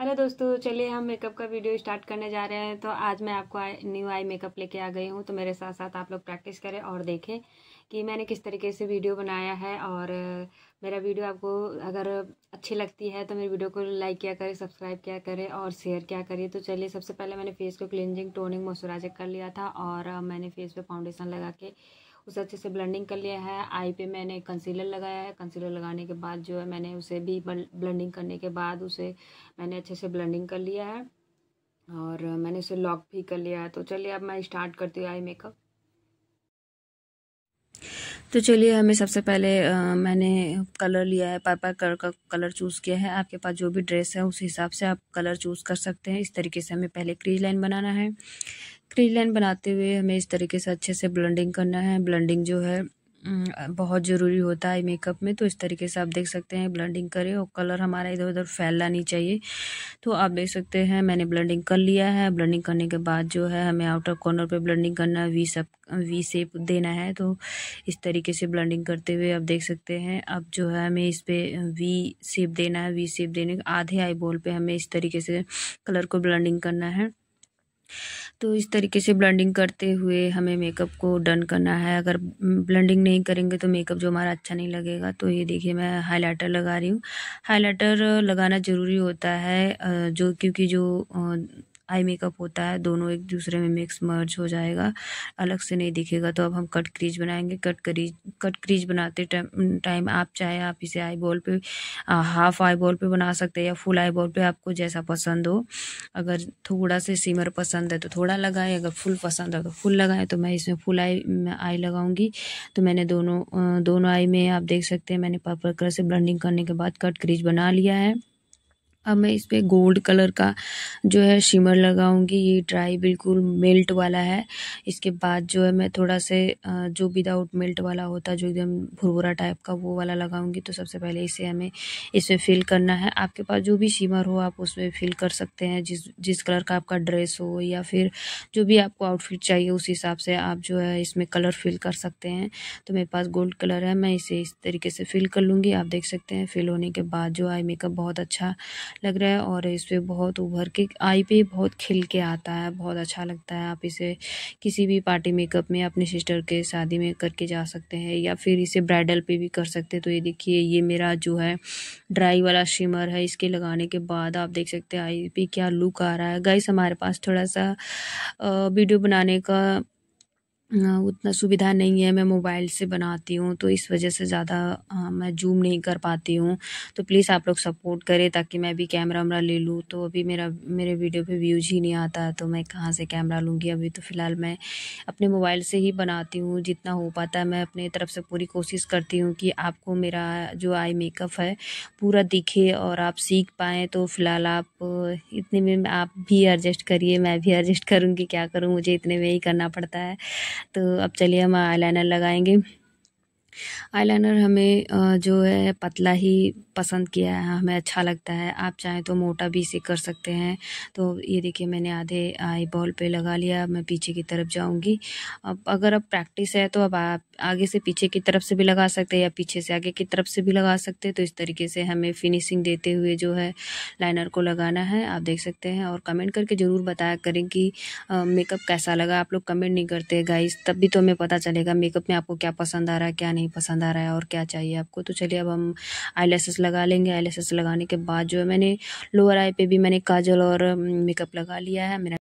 hello दोस्तों चलिए हम मेकअप का वीडियो स्टार्ट करने जा रहे हैं तो आज मैं आपको न्यू आई मेकअप लेके आ गई हूँ तो मेरे साथ साथ आप लोग प्रैक्टिस करें और देखें कि मैंने किस तरीके से वीडियो बनाया है और मेरा वीडियो आपको अगर अच्छी लगती है तो मेरे वीडियो को लाइक किया करें सब्सक्राइब किया करें और शेयर किया करिए तो चलिए सबसे पहले मैंने फेस को क्लिनजिंग टोनिंग मॉइस्चराइजर कर लिया था और मैंने फेस पर फाउंडेशन लगा के उसे अच्छे से ब्लेंडिंग कर लिया है आई पे मैंने कंसीलर लगाया है कंसीलर लगाने के बाद जो है मैंने उसे भी ब्लेंडिंग करने के बाद उसे मैंने अच्छे से ब्लेंडिंग कर लिया है और मैंने उसे लॉक भी कर लिया है तो चलिए अब मैं स्टार्ट करती हूँ आई मेकअप तो चलिए हमें सबसे पहले आ, मैंने कलर लिया है पर्पल कलर का कलर चूज़ किया है आपके पास जो भी ड्रेस है उस हिसाब से आप कलर चूज़ कर सकते हैं इस तरीके से हमें पहले क्रीज लाइन बनाना है फ्री लाइन बनाते हुए हमें इस तरीके से अच्छे से ब्लेंडिंग करना है ब्लेंडिंग जो है बहुत ज़रूरी होता है मेकअप में तो इस तरीके से आप देख सकते हैं ब्लेंडिंग करें और कलर हमारा इधर उधर फैलना नहीं चाहिए तो आप देख सकते हैं मैंने ब्लेंडिंग कर लिया है ब्लेंडिंग करने के बाद जो है हमें आउटर कॉर्नर पे ब्लेंडिंग करना है वी सब वी सेप देना है तो इस तरीके से ब्लेंडिंग करते हुए आप देख सकते हैं अब जो है हमें इस पर वी सेप देना है वी सेप देने आधे आई बॉल पर हमें इस तरीके से कलर को ब्लेंडिंग करना है तो इस तरीके से ब्लेंडिंग करते हुए हमें मेकअप को डन करना है अगर ब्लेंडिंग नहीं करेंगे तो मेकअप जो हमारा अच्छा नहीं लगेगा तो ये देखिए मैं हाइलाइटर लगा रही हूँ हाईलाइटर लगाना ज़रूरी होता है जो क्योंकि जो आई मेकअप होता है दोनों एक दूसरे में मिक्स मर्ज हो जाएगा अलग से नहीं दिखेगा तो अब हम कट क्रीज बनाएंगे कट क्रीज कट क्रीज बनाते टाइम आप चाहे आप इसे आई बॉल पर हाफ आई बॉल पर बना सकते हैं या फुल आई बॉल पर आपको जैसा पसंद हो अगर थोड़ा से सीमर पसंद है तो थोड़ा लगाए अगर फुल पसंद है तो फुल लगाए तो मैं इसमें फुल आई आई लगाऊंगी तो मैंने दोनों दोनों आई में आप देख सकते हैं मैंने पर्पल कलर से ब्लेंडिंग करने के बाद कट क्रीज बना लिया है अब मैं इस पर गोल्ड कलर का जो है शिमर लगाऊंगी ये ड्राई बिल्कुल मेल्ट वाला है इसके बाद जो है मैं थोड़ा से जो विदाउट मेल्ट वाला होता है जो एकदम भुरभुरा टाइप का वो वाला लगाऊंगी तो सबसे पहले इसे हमें इसमें फिल करना है आपके पास जो भी शिमर हो आप उसमें फिल कर सकते हैं जिस जिस कलर का आपका ड्रेस हो या फिर जो भी आपको आउटफिट चाहिए उस हिसाब से आप जो है इसमें कलर फिल कर सकते हैं तो मेरे पास गोल्ड कलर है मैं इसे इस तरीके से फिल कर लूँगी आप देख सकते हैं फिल होने के बाद जो आई मेकअप बहुत अच्छा लग रहा है और इस पर बहुत उभर के आई पे बहुत खिल के आता है बहुत अच्छा लगता है आप इसे किसी भी पार्टी मेकअप में अपने सिस्टर के शादी में करके जा सकते हैं या फिर इसे ब्राइडल पे भी कर सकते हैं तो ये देखिए ये मेरा जो है ड्राई वाला शिमर है इसके लगाने के बाद आप देख सकते हैं आई पे क्या लुक आ रहा है गाइस हमारे पास थोड़ा सा वीडियो बनाने का उतना सुविधा नहीं है मैं मोबाइल से बनाती हूँ तो इस वजह से ज़्यादा मैं जूम नहीं कर पाती हूँ तो प्लीज़ आप लोग सपोर्ट करें ताकि मैं भी कैमरा वैमरा ले लूँ तो अभी मेरा मेरे वीडियो पे व्यूज़ ही नहीं आता तो मैं कहाँ से कैमरा लूँगी अभी तो फ़िलहाल मैं अपने मोबाइल से ही बनाती हूँ जितना हो पाता है मैं अपने तरफ से पूरी कोशिश करती हूँ कि आपको मेरा जो आई मेकअप है पूरा दिखे और आप सीख पाएँ तो फ़िलहाल आप इतने में आप भी एडजस्ट करिए मैं भी एडजस्ट करूँगी क्या करूँ मुझे इतने में ही करना पड़ता है तो अब चलिए हम आई लगाएंगे आईलाइनर हमें जो है पतला ही पसंद किया है हमें अच्छा लगता है आप चाहें तो मोटा भी इसे कर सकते हैं तो ये देखिए मैंने आधे आई बॉल पर लगा लिया मैं पीछे की तरफ जाऊंगी अब अगर अब प्रैक्टिस है तो अब आप आगे से पीछे की तरफ से भी लगा सकते हैं या पीछे से आगे की तरफ से भी लगा सकते हैं तो इस तरीके से हमें फिनिशिंग देते हुए जो है लाइनर को लगाना है आप देख सकते हैं और कमेंट करके ज़रूर बताया करें कि मेकअप कैसा लगा आप लोग कमेंट नहीं करते गाइस तब भी तो हमें पता चलेगा मेकअप में आपको क्या पसंद आ रहा है क्या नहीं नहीं पसंद आ रहा है और क्या चाहिए आपको तो चलिए अब हम आई लगा लेंगे आई लगाने के बाद जो है मैंने लोअर आई पे भी मैंने काजल और मेकअप लगा लिया है मेरा